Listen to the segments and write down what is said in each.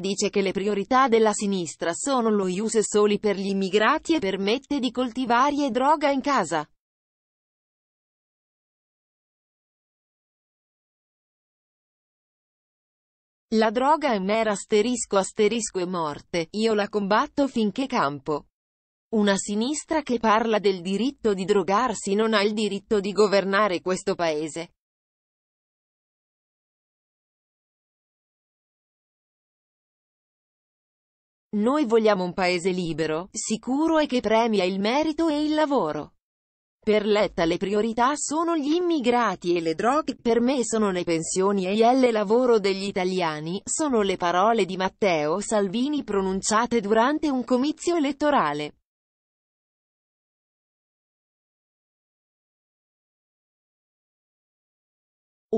dice che le priorità della sinistra sono lo ius soli per gli immigrati e permette di coltivare droga in casa. La droga è mera asterisco asterisco e morte, io la combatto finché campo. Una sinistra che parla del diritto di drogarsi non ha il diritto di governare questo paese. Noi vogliamo un paese libero, sicuro e che premia il merito e il lavoro. Per Letta le priorità sono gli immigrati e le droghe, per me sono le pensioni e il lavoro degli italiani, sono le parole di Matteo Salvini pronunciate durante un comizio elettorale.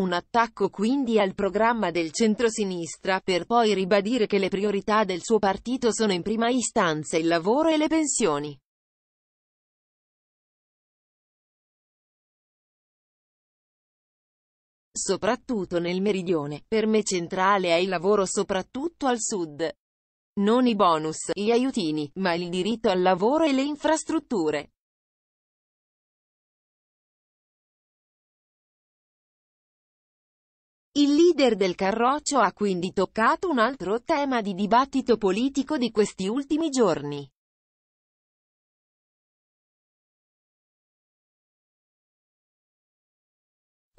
Un attacco quindi al programma del centrosinistra per poi ribadire che le priorità del suo partito sono in prima istanza il lavoro e le pensioni. Soprattutto nel meridione, per me centrale è il lavoro soprattutto al sud. Non i bonus, gli aiutini, ma il diritto al lavoro e le infrastrutture. Il leader del Carroccio ha quindi toccato un altro tema di dibattito politico di questi ultimi giorni.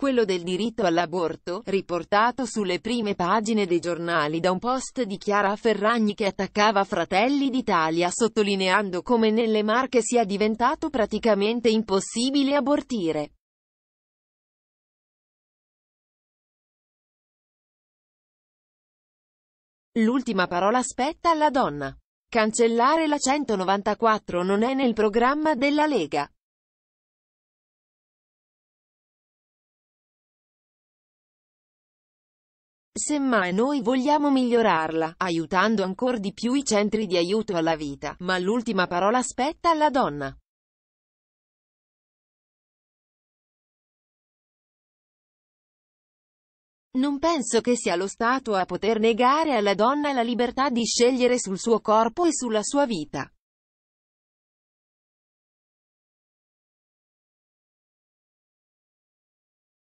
quello del diritto all'aborto, riportato sulle prime pagine dei giornali da un post di Chiara Ferragni che attaccava Fratelli d'Italia sottolineando come nelle Marche sia diventato praticamente impossibile abortire. L'ultima parola spetta alla donna. Cancellare la 194 non è nel programma della Lega. Semmai noi vogliamo migliorarla, aiutando ancora di più i centri di aiuto alla vita, ma l'ultima parola spetta alla donna. Non penso che sia lo Stato a poter negare alla donna la libertà di scegliere sul suo corpo e sulla sua vita.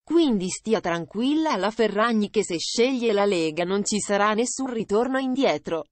Quindi stia tranquilla alla Ferragni che se sceglie la Lega non ci sarà nessun ritorno indietro.